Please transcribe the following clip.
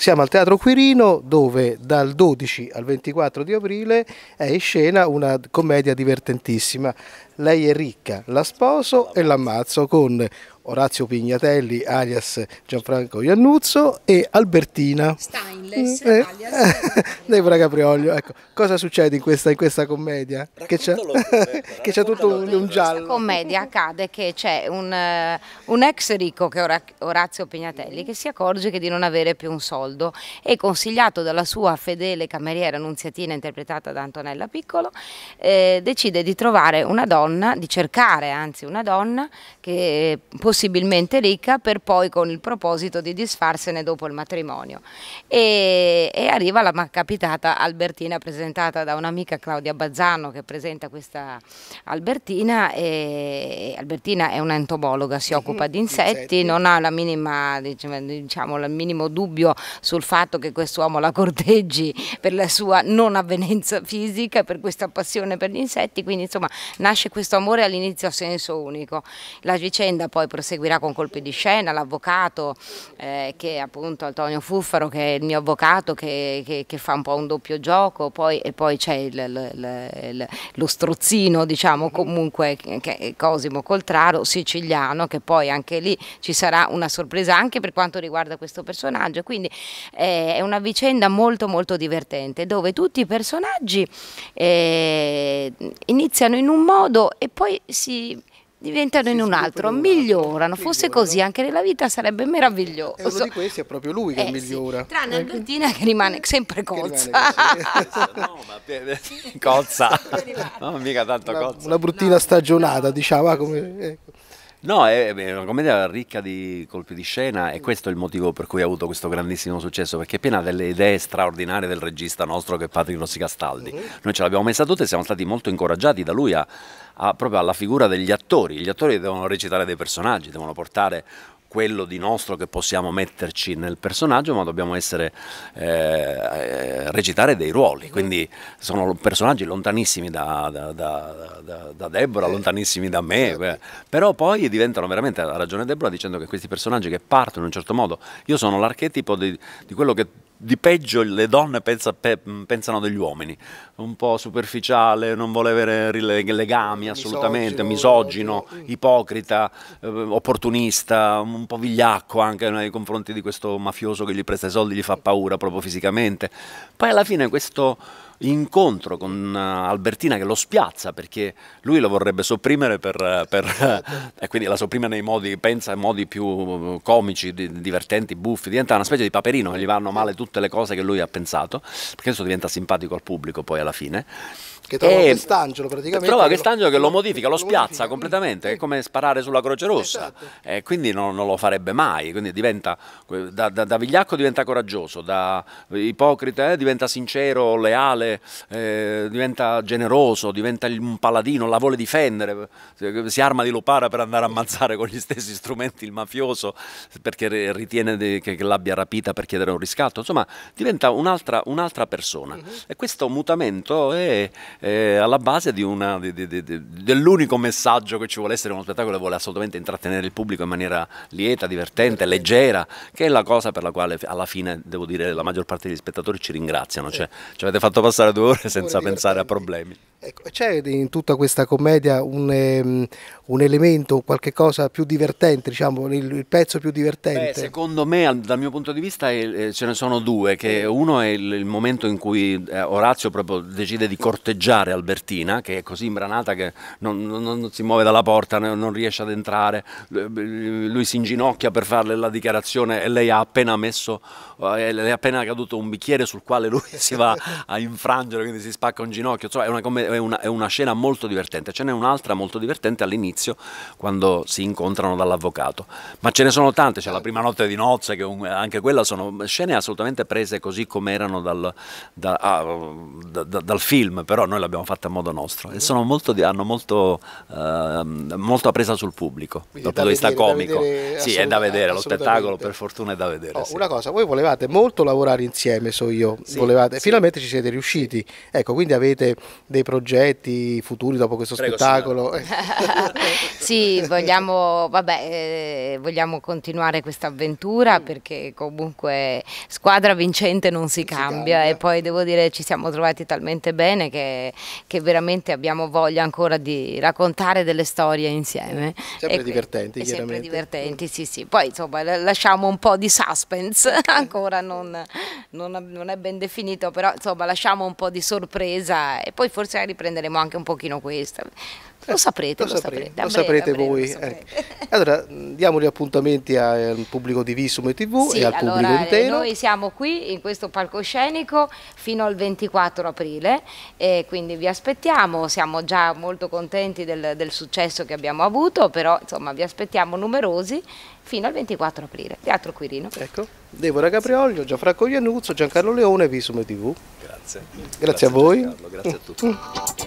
Siamo al Teatro Quirino dove dal 12 al 24 di aprile è in scena una commedia divertentissima lei è ricca, la sposo e l'ammazzo con Orazio Pignatelli alias Gianfranco Iannuzzo e Albertina Steinless mm, eh, alias Debra Caprioglio. Ecco, cosa succede in questa, in questa commedia? Che c'è, ecco, tutto un, un giallo. In questa commedia accade che c'è un, eh, un, ex ricco che è Orazio Pignatelli che si accorge che di non avere più un soldo e consigliato dalla sua fedele cameriera Nunziatina interpretata da Antonella Piccolo eh, decide di trovare una donna donna, di cercare anzi una donna che è eh, possibilmente ricca per poi con il proposito di disfarsene dopo il matrimonio. E, e arriva la capitata Albertina presentata da un'amica Claudia Bazzano che presenta questa Albertina e Albertina è un'entomologa, si mhm, occupa di insetti, non ha la minima, diciamo, il minimo dubbio sul fatto che quest'uomo la corteggi per la sua non avvenenza fisica, per questa passione per gli insetti, quindi insomma nasce questa questo amore all'inizio a senso unico. La vicenda poi proseguirà con colpi di scena, l'avvocato eh, che è appunto Antonio Fuffaro che è il mio avvocato che, che, che fa un po' un doppio gioco poi, e poi c'è lo strozzino diciamo comunque che è Cosimo Coltraro siciliano che poi anche lì ci sarà una sorpresa anche per quanto riguarda questo personaggio quindi eh, è una vicenda molto molto divertente dove tutti i personaggi eh, iniziano in un modo mondo e poi si diventano si in un altro, migliorano, fosse migliorano. così anche nella vita sarebbe meraviglioso. E uno di questi è proprio lui che eh, migliora. Sì. Tranne eh. Albertina che rimane sempre cozza. no, ma cozza, no, mica tanto una, cozza. Una bruttina no. stagionata, diciamo. Ah, come, ecco. No, è, è una commedia ricca di colpi di scena e questo è il motivo per cui ha avuto questo grandissimo successo, perché è piena delle idee straordinarie del regista nostro che è Patrick Rossi Castaldi. Mhm. Noi ce l'abbiamo messa tutta e siamo stati molto incoraggiati da lui a, a, proprio alla figura degli attori. Gli attori devono recitare dei personaggi, devono portare quello di nostro che possiamo metterci nel personaggio, ma dobbiamo essere, eh, eh recitare dei ruoli, quindi sono personaggi lontanissimi da, da, da, da Deborah, eh. lontanissimi da me, eh. però poi diventano veramente, ha ragione Deborah dicendo che questi personaggi che partono in un certo modo, io sono l'archetipo di, di quello che di peggio le donne pensa, pe, pensano degli uomini, un po' superficiale, non vuole avere legami assolutamente, misogino, misogino eh, ipocrita, eh, opportunista, un po' vigliacco anche nei confronti di questo mafioso che gli presta i soldi, gli fa paura proprio fisicamente. Poi alla fine questo incontro con eh, Albertina che lo spiazza perché lui lo vorrebbe sopprimere per, per, eh, e quindi la sopprime nei modi, pensa in modi più comici, divertenti, buffi, diventa una specie di paperino che gli vanno male tutti tutte le cose che lui ha pensato, perché adesso diventa simpatico al pubblico poi alla fine, che trova e eh, Quest'angelo praticamente. Trova Quest'angelo che lo modifica, lo, lo spiazza modifica. completamente, sì. è come sparare sulla Croce Rossa, esatto. eh, quindi non, non, lo farebbe mai, quindi diventa, da, da, da vigliacco diventa coraggioso, da ipocrita eh, diventa sincero, leale, eh, diventa generoso, diventa un paladino, la vuole difendere, si arma di lupara per andare a ammazzare con gli stessi strumenti il mafioso perché ritiene de, che, che l'abbia rapita per chiedere un riscatto, insomma diventa un'altra un persona uh mm-hmm. -huh. e questo mutamento è eh, alla base dell'unico messaggio che ci vuole essere uno spettacolo che vuole assolutamente intrattenere il pubblico in maniera lieta, divertente, certo. leggera, che è la cosa per la quale alla fine, devo dire, la maggior parte degli spettatori ci ringraziano, cioè, ci avete fatto passare due ore senza pensare a problemi. Ecco, c'è in tutta questa commedia un, um, un elemento, qualche cosa più divertente, diciamo, il, il pezzo più divertente? Beh, secondo me, al, dal mio punto di vista, eh, ce ne sono due. uno è il, il, momento in cui eh, Orazio proprio decide di corteggiare mangiare Albertina, che è così imbranata che non, non, non si muove dalla porta, non riesce ad entrare, lui si inginocchia per farle la dichiarazione e lei ha appena messo, eh, le è appena caduto un bicchiere sul quale lui si va a infrangere, quindi si spacca un ginocchio, insomma è una, è una, è una scena molto divertente, ce n'è un'altra molto divertente all'inizio quando si incontrano dall'avvocato, ma ce ne sono tante, c'è la prima notte di nozze, che un, anche quella sono scene assolutamente prese così come erano dal, da, ah, da, da, dal film, però noi noi l'abbiamo fatta a modo nostro e sono molto, hanno molto, eh, molta presa sul pubblico Quindi dal punto di vista comico. Sì, è da vedere, lo spettacolo per fortuna è da vedere. Oh, sì. Una cosa, voi volevate molto lavorare insieme, so io, sì, volevate, sì. finalmente ci siete riusciti, ecco, quindi avete dei progetti futuri dopo questo Prego, spettacolo? sì, vogliamo, vabbè, eh, vogliamo continuare questa avventura perché comunque squadra vincente non si, non cambia, si cambia e poi devo dire ci siamo trovati talmente bene che che, veramente abbiamo voglia ancora di raccontare delle storie insieme. Sempre e, divertenti, chiaramente. Sempre divertenti, sì, sì. Poi insomma lasciamo un po' di suspense, ancora non, non, non è ben definito, però insomma lasciamo un po' di sorpresa e poi forse riprenderemo anche un pochino questa. Lo eh, saprete, lo, lo saprete, saprete. Lo saprete breve, voi. Lo ecco. saprete. Eh. Allora, diamo gli appuntamenti al pubblico di Visum TV sì, e al allora, pubblico intero. Noi siamo qui in questo palcoscenico fino al 24 aprile, eh, quindi quindi vi aspettiamo, siamo già molto contenti del, del successo che abbiamo avuto, però insomma vi aspettiamo numerosi fino al 24 aprile. Teatro Quirino. Ecco, Deborah Caprioglio, Gianfranco Iannuzzo, Giancarlo Leone, Visume TV. Grazie. Grazie, grazie a voi. Giancarlo, grazie a tutti.